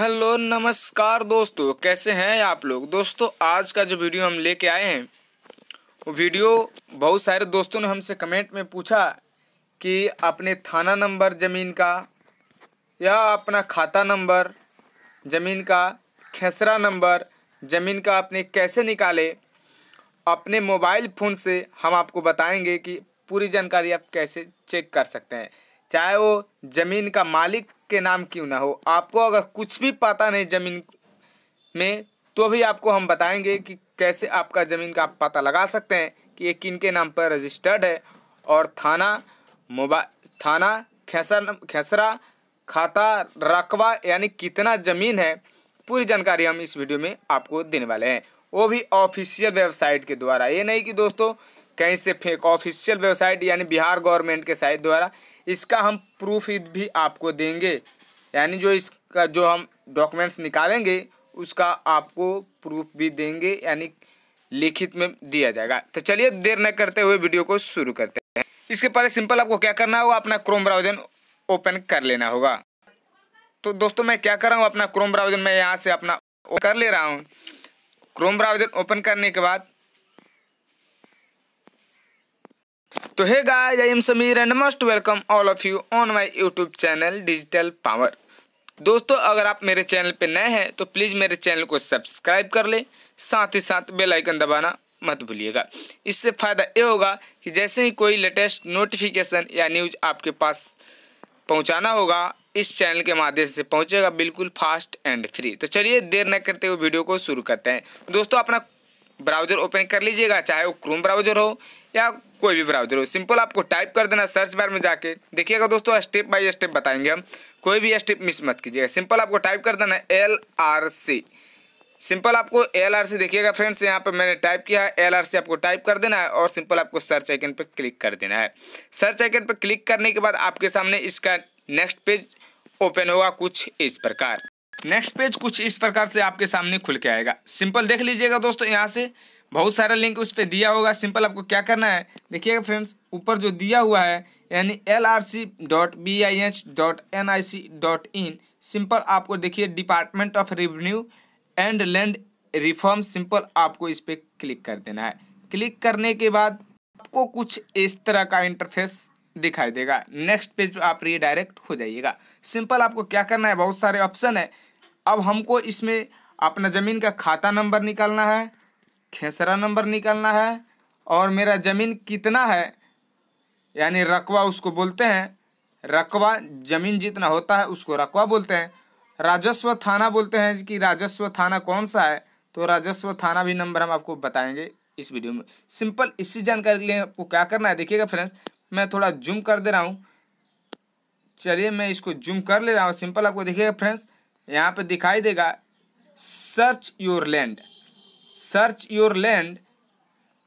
hello नमस्कार दोस्तों कैसे हैं आप लोग दोस्तों आज का जो वीडियो हम लेके आए हैं वो वीडियो बहुत सारे दोस्तों ने हमसे कमेंट में पूछा कि अपने थाना नंबर ज़मीन का या अपना खाता नंबर ज़मीन का खेसरा नंबर ज़मीन का आपने कैसे निकाले अपने मोबाइल फ़ोन से हम आपको बताएंगे कि पूरी जानकारी आप कैसे चेक कर सकते हैं चाहे वो ज़मीन का मालिक के नाम क्यों ना हो आपको अगर कुछ भी पता नहीं ज़मीन में तो भी आपको हम बताएंगे कि कैसे आपका ज़मीन का आप पता लगा सकते हैं कि ये किन के नाम पर रजिस्टर्ड है और थाना मोबाइल थाना खेसर खेसरा खाता रकबा यानी कितना ज़मीन है पूरी जानकारी हम इस वीडियो में आपको देने वाले हैं वो भी ऑफिशियल वेबसाइट के द्वारा ये नहीं कि दोस्तों कहीं से फेक ऑफिशियल वेबसाइट यानी बिहार गवर्नमेंट के साइट द्वारा इसका हम प्रूफ भी आपको देंगे यानी जो इसका जो हम डॉक्यूमेंट्स निकालेंगे उसका आपको प्रूफ भी देंगे यानी लिखित में दिया जाएगा तो चलिए देर न करते हुए वीडियो को शुरू करते हैं इसके पहले सिंपल आपको क्या करना होगा अपना क्रोम ब्राउजर ओपन कर लेना होगा तो दोस्तों मैं क्या कर रहा हूँ अपना क्रोम ब्राउजर मैं यहाँ से अपना कर ले रहा हूँ क्रोम ब्राउजर ओपन करने के बाद तो hey guys I am Sameer and must welcome all of you on my YouTube channel digital power दोस्तों अगर आप मेरे चैनल पर नए हैं तो प्लीज़ मेरे चैनल को सब्सक्राइब कर ले साथ ही साथ बेल आइकन दबाना मत भूलिएगा इससे फ़ायदा ये होगा कि जैसे ही कोई लेटेस्ट नोटिफिकेशन या न्यूज आपके पास पहुँचाना होगा इस चैनल के माध्यम से पहुंचेगा बिल्कुल फास्ट एंड फ्री तो चलिए देर न करते हुए वीडियो को शुरू करते हैं दोस्तों अपना ब्राउज़र ओपन कर लीजिएगा चाहे वो क्रोम ब्राउज़र हो या कोई भी ब्राउजर हो सिंपल आपको टाइप कर देना सर्च बार में जाके देखिएगा दोस्तों स्टेप बाय स्टेप बताएंगे हम कोई भी स्टेप मिस मत कीजिएगा सिंपल आपको टाइप कर देना एल आर सी सिंपल आपको एल आर सी देखिएगा फ्रेंड्स यहाँ पर मैंने टाइप किया है एल आर सी आपको टाइप कर देना है और सिंपल आपको सर्च आइकन पर क्लिक कर देना है सर्च आइकन पर क्लिक करने के बाद आपके सामने इसका नेक्स्ट पेज ओपन होगा कुछ इस प्रकार नेक्स्ट पेज कुछ इस प्रकार से आपके सामने खुल के आएगा सिंपल देख लीजिएगा दोस्तों यहाँ से बहुत सारा लिंक उस पर दिया होगा सिंपल आपको क्या करना है देखिएगा फ्रेंड्स ऊपर जो दिया हुआ है यानी L R C dot B I H dot N I C dot in simple आपको देखिए department of revenue and land reform simple आपको इस पर क्लिक कर देना है क्लिक करने के बाद आपको कुछ इस तरह का इंटरफेस दिखाई देगा नेक्स्ट पेज पर आप रीडायरेक्ट हो जाइएगा सिंपल आपको क्या करना है बहुत सारे ऑप्शन है अब हमको इसमें अपना ज़मीन का खाता नंबर निकालना है खेसरा नंबर निकालना है और मेरा ज़मीन कितना है यानी रकवा उसको बोलते हैं रकवा ज़मीन जितना होता है उसको रकवा बोलते हैं राजस्व थाना बोलते हैं कि राजस्व थाना कौन सा है तो राजस्व थाना भी नंबर हम आपको बताएंगे इस वीडियो में सिंपल इसी जानकारी के लिए आपको क्या करना है देखिएगा फ्रेंड्स मैं थोड़ा जूम कर दे रहा हूँ चलिए मैं इसको जूम कर ले रहा हूँ सिंपल आपको देखिएगा फ्रेंड्स यहाँ पर दिखाई देगा search your land search your land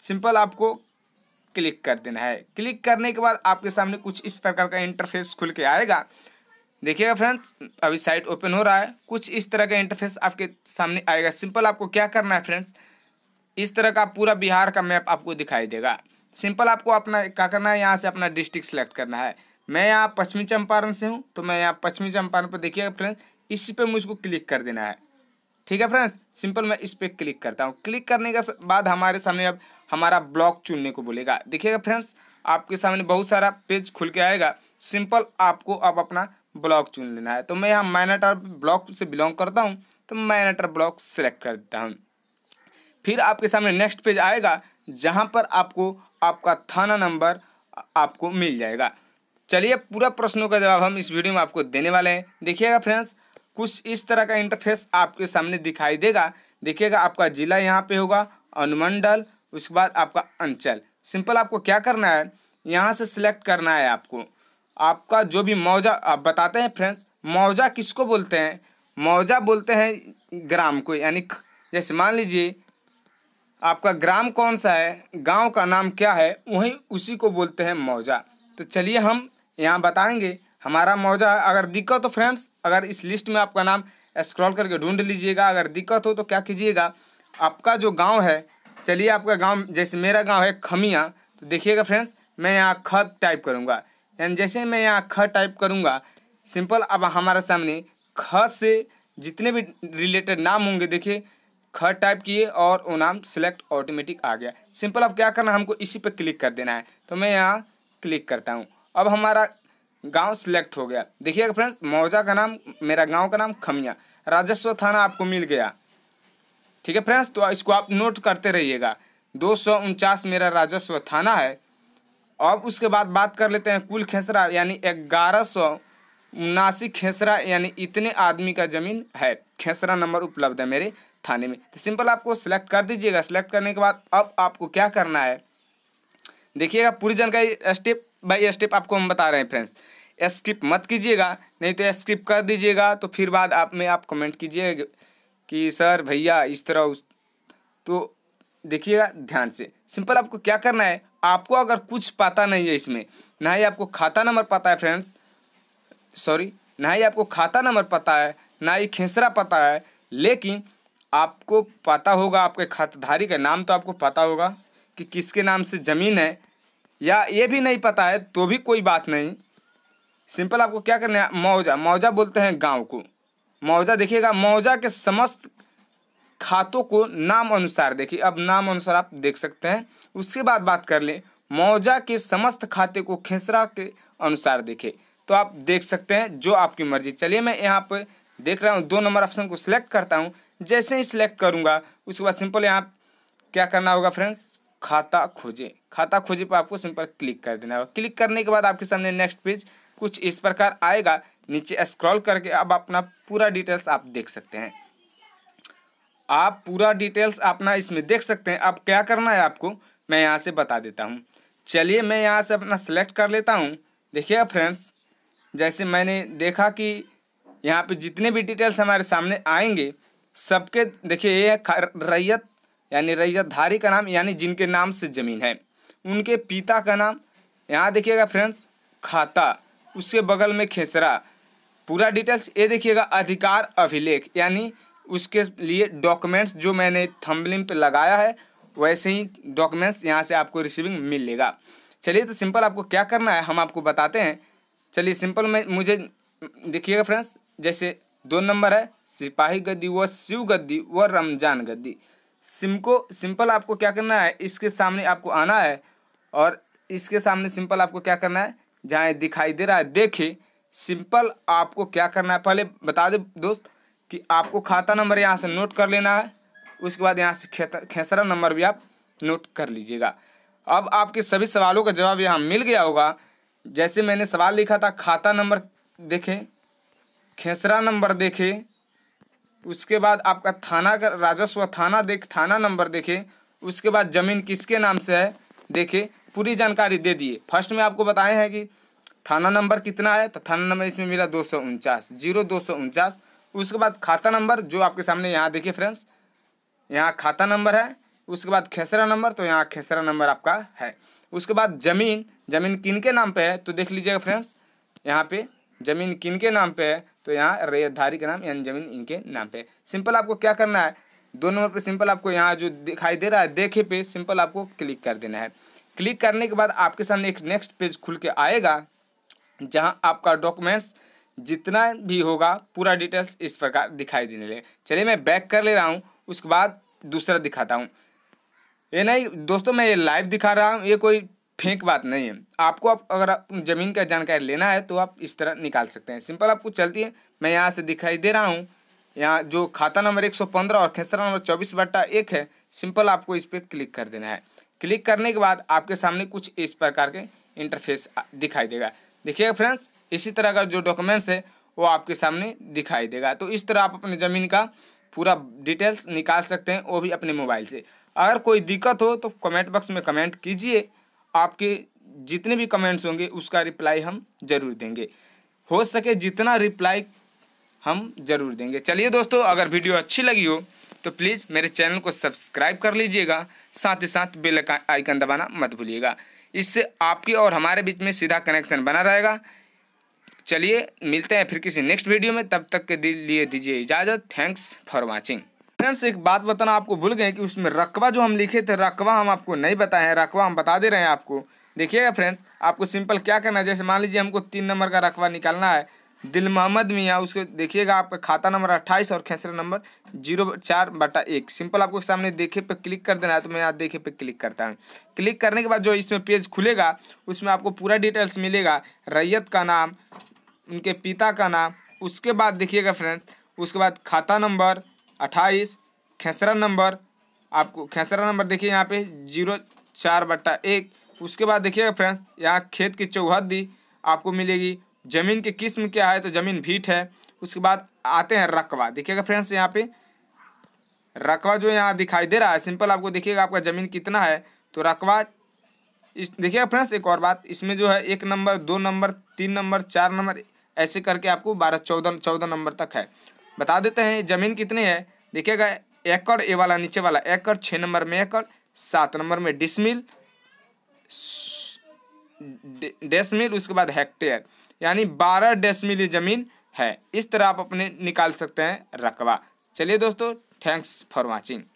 simple आपको क्लिक कर देना है क्लिक करने के बाद आपके सामने कुछ इस प्रकार का इंटरफेस खुल के आएगा देखिएगा फ्रेंड्स अभी साइट ओपन हो रहा है कुछ इस तरह का इंटरफेस आपके सामने आएगा सिंपल आपको क्या करना है फ्रेंड्स इस तरह का पूरा बिहार का मैप आपको दिखाई देगा सिंपल आपको अपना क्या करना है यहाँ से अपना डिस्ट्रिक्ट सेलेक्ट करना है मैं यहाँ पश्चिमी चंपारण से हूँ तो मैं यहाँ पश्चिमी चंपारण पर देखिएगा फ्रेंड्स इसी पर मुझको क्लिक कर देना है ठीक है फ्रेंड्स सिंपल मैं इस पर क्लिक करता हूँ क्लिक करने के बाद हमारे सामने अब हमारा ब्लॉक चुनने को बोलेगा देखिएगा फ्रेंड्स आपके सामने बहुत सारा पेज खुल के आएगा सिंपल आपको अब आप अपना ब्लॉक चुन लेना है तो मैं यहाँ माइनाटर ब्लॉक से बिलोंग करता हूँ तो माइनाटर ब्लॉक सेलेक्ट कर देता हूँ फिर आपके सामने नेक्स्ट पेज आएगा जहाँ पर आपको आपका थाना नंबर आपको मिल जाएगा चलिए पूरा प्रश्नों का जवाब हम इस वीडियो में आपको देने वाले हैं देखिएगा फ्रेंड्स कुछ इस तरह का इंटरफेस आपके सामने दिखाई देगा देखिएगा आपका जिला यहाँ पे होगा अनुमंडल उसके बाद आपका अंचल सिंपल आपको क्या करना है यहाँ से सिलेक्ट करना है आपको आपका जो भी मौजा आप बताते हैं फ्रेंड्स मौजा किसको बोलते हैं मौजा बोलते हैं ग्राम को यानी जैसे मान लीजिए आपका ग्राम कौन सा है गांव का नाम क्या है वहीं उसी को बोलते हैं मौजा तो चलिए हम यहाँ बताएंगे हमारा मौजा अगर दिक्कत हो फ्रेंड्स अगर इस लिस्ट में आपका नाम स्क्रॉल करके ढूंढ लीजिएगा अगर दिक्कत हो तो क्या कीजिएगा आपका जो गांव है चलिए आपका गांव जैसे मेरा गांव है खमिया तो देखिएगा फ्रेंड्स मैं यहाँ ख टाइप करूँगा यानी जैसे मैं यहाँ ख टाइप करूँगा सिंपल अब हमारे सामने ख से जितने भी रिलेटेड नाम होंगे देखिए ख टाइप किए और वो नाम सेलेक्ट ऑटोमेटिक आ गया सिंपल अब क्या करना हमको इसी पर क्लिक कर देना है तो मैं यहाँ क्लिक करता हूँ अब हमारा गांव सिलेक्ट हो गया देखिएगा फ्रेंड्स मौजा का नाम मेरा गांव का नाम खमिया राजस्व थाना आपको मिल गया ठीक है फ्रेंड्स तो इसको आप नोट करते रहिएगा दो मेरा राजस्व थाना है अब उसके बाद बात कर लेते हैं कुल खेसरा यानी ग्यारह सौ उनासी खेसरा यानी इतने आदमी का ज़मीन है खेसरा नंबर उपलब्ध है मेरे थाने में तो सिंपल आपको सेलेक्ट कर दीजिएगा सेलेक्ट करने के बाद अब आपको क्या करना है देखिएगा पूरी जानकारी स्टेप बाई स्टेप आपको हम बता रहे हैं फ्रेंड्स स्किप मत कीजिएगा नहीं तो स्किप कर दीजिएगा तो फिर बाद आप में आप कमेंट कीजिए कि सर भैया इस तरह उस तो देखिएगा ध्यान से सिंपल आपको क्या करना है आपको अगर कुछ पता नहीं है इसमें ना ही आपको खाता नंबर पता है फ्रेंड्स सॉरी ना ही आपको खाता नंबर पता है ना ही खेसरा पता है लेकिन आपको पता होगा आपके खाताधारी का नाम तो आपको पता होगा कि किसके नाम से ज़मीन है या ये भी नहीं पता है तो भी कोई बात नहीं सिंपल आपको क्या करना है मौजा मौजा बोलते हैं गांव को मौजा देखिएगा मौजा के समस्त खातों को नाम अनुसार देखिए अब नाम अनुसार आप देख सकते हैं उसके बाद बात कर लें मौजा के समस्त खाते को खेसरा के अनुसार देखें तो आप देख सकते हैं जो आपकी मर्जी चलिए मैं यहाँ पर देख रहा हूँ दो नंबर ऑप्शन को सिलेक्ट करता हूँ जैसे ही सिलेक्ट करूँगा उसके बाद सिंपल यहाँ क्या करना होगा फ्रेंड्स खाता खोजें खाता खोजे पर आपको सिंपल क्लिक कर देना होगा क्लिक करने के बाद आपके सामने नेक्स्ट पेज कुछ इस प्रकार आएगा नीचे स्क्रॉल करके अब अपना पूरा डिटेल्स आप देख सकते हैं आप पूरा डिटेल्स अपना इसमें देख सकते हैं अब क्या करना है आपको मैं यहाँ से बता देता हूँ चलिए मैं यहाँ से अपना सेलेक्ट कर लेता हूँ देखिए फ्रेंड्स जैसे मैंने देखा कि यहाँ पे जितने भी डिटेल्स हमारे सामने आएंगे सबके देखिए ये रैयत यानी रैयतधारी का नाम यानी जिनके नाम से ज़मीन है उनके पिता का नाम यहाँ देखिएगा फ्रेंड्स खाता उसके बगल में खेसरा पूरा डिटेल्स ये देखिएगा अधिकार अभिलेख यानी उसके लिए डॉक्यूमेंट्स जो मैंने थम्बलिंग पे लगाया है वैसे ही डॉक्यूमेंट्स यहाँ से आपको रिसीविंग मिलेगा चलिए तो सिंपल आपको क्या करना है हम आपको बताते हैं चलिए सिंपल में मुझे देखिएगा फ्रेंड्स जैसे दो नंबर है सिपाही गद्दी व शिव गद्दी व रमजान गद्दी सिम को सिंपल आपको क्या करना है इसके सामने आपको आना है और इसके सामने सिंपल आपको क्या करना है जहाँ दिखाई दे रहा है देखे सिंपल आपको क्या करना है पहले बता दे दोस्त कि आपको खाता नंबर यहाँ से नोट कर लेना है उसके बाद यहाँ से खेसरा नंबर भी आप नोट कर लीजिएगा अब आपके सभी सवालों का जवाब यहाँ मिल गया होगा जैसे मैंने सवाल लिखा था खाता नंबर देखें खेसरा नंबर देखें उसके बाद आपका थाना का राजस्व थाना देख थाना नंबर देखे उसके बाद ज़मीन किसके नाम से है देखे पूरी जानकारी दे दिए फर्स्ट में आपको बताए हैं कि थाना नंबर कितना है तो थाना नंबर इसमें मिला दो सौ उनचास जीरो दो सौ उनचास उसके बाद खाता नंबर जो आपके सामने यहाँ देखिए फ्रेंड्स यहाँ खाता नंबर है उसके बाद खेसरा नंबर तो यहाँ खेसरा नंबर आपका है उसके बाद ज़मीन ज़मीन किन के नाम पे है तो देख लीजिएगा फ्रेंड्स यहाँ पे ज़मीन किन के नाम पे है तो यहाँ रेयतधारी का नाम यानी जमीन इनके नाम पे सिंपल आपको क्या करना है दो नंबर पर सिंपल आपको यहाँ जो दिखाई दे रहा है देखे पे सिंपल आपको क्लिक कर देना है क्लिक करने के बाद आपके सामने एक नेक्स्ट पेज खुल के आएगा जहाँ आपका डॉक्यूमेंट्स जितना भी होगा पूरा डिटेल्स इस प्रकार दिखाई देने लगे चलिए मैं बैक कर ले रहा हूँ उसके बाद दूसरा दिखाता हूँ ये नहीं दोस्तों मैं ये लाइव दिखा रहा हूँ ये कोई फेंक बात नहीं है आपको आप अगर आप ज़मीन का जानकारी लेना है तो आप इस तरह निकाल सकते हैं सिंपल आपको चलती है मैं यहाँ से दिखाई दे रहा हूँ यहाँ जो खाता नंबर 115 और खेसरा नंबर चौबीस बट्टा एक है सिंपल आपको इस पर क्लिक कर देना है क्लिक करने के बाद आपके सामने कुछ इस प्रकार के इंटरफेस दिखाई देगा देखिएगा फ्रेंड्स इसी तरह का जो डॉक्यूमेंट्स है वो आपके सामने दिखाई देगा तो इस तरह आप अपने ज़मीन का पूरा डिटेल्स निकाल सकते हैं वो भी अपने मोबाइल से अगर कोई दिक्कत हो तो कमेंट बॉक्स में कमेंट कीजिए आपके जितने भी कमेंट्स होंगे उसका रिप्लाई हम ज़रूर देंगे हो सके जितना रिप्लाई हम ज़रूर देंगे चलिए दोस्तों अगर वीडियो अच्छी लगी हो तो प्लीज़ मेरे चैनल को सब्सक्राइब कर लीजिएगा साथ ही साथ बेल आइकन दबाना मत भूलिएगा इससे आपके और हमारे बीच में सीधा कनेक्शन बना रहेगा चलिए मिलते हैं फिर किसी नेक्स्ट वीडियो में तब तक के लिए दीजिए इजाज़त थैंक्स फॉर वॉचिंग फ्रेंड्स एक बात बताना आपको भूल गए कि उसमें रकबा जो हम लिखे थे रकबा हम आपको नहीं बताए हैं रकबा हम बता दे रहे हैं आपको देखिएगा फ्रेंड्स आपको सिंपल क्या करना है जैसे मान लीजिए हमको तीन नंबर का रकबा निकालना है दिल मोहम्मद मियाँ उसके देखिएगा आपका खाता नंबर अट्ठाईस और खेसरा नंबर जीरो चार बटा एक सिंपल आपको सामने देखे पे क्लिक कर देना है तो मैं यहाँ देखे पे क्लिक करता हूँ क्लिक करने के बाद जो इसमें पेज खुलेगा उसमें आपको पूरा डिटेल्स मिलेगा रैयत का नाम उनके पिता का नाम उसके बाद देखिएगा फ्रेंड्स उसके बाद खाता नंबर अट्ठाईस खेसरा नंबर आपको खेसरा नंबर देखिए यहाँ पे जीरो चार बट्टा एक उसके बाद देखिएगा फ्रेंड्स यहाँ खेत की चौहदी आपको मिलेगी ज़मीन की किस्म क्या है तो ज़मीन भीट है उसके बाद आते हैं रकबा देखिएगा फ्रेंड्स यहाँ पे रकवा जो यहाँ दिखाई दे रहा है सिंपल आपको देखिएगा आपका ज़मीन कितना है तो रकवा इस देखिएगा फ्रेंड्स एक और बात इसमें जो है एक नंबर दो नंबर तीन नंबर चार नंबर ऐसे करके आपको बारह चौदह चौदह नंबर तक है बता देते हैं ज़मीन कितनी है देखिएगा एकड़ ये वाला नीचे वाला एकड़ छः नंबर में एकड़ सात नंबर में डिसमिल डेसमिल उसके बाद हेक्टेयर यानी बारह डेसमिल ज़मीन है इस तरह आप अपने निकाल सकते हैं रकबा चलिए दोस्तों थैंक्स फॉर वॉचिंग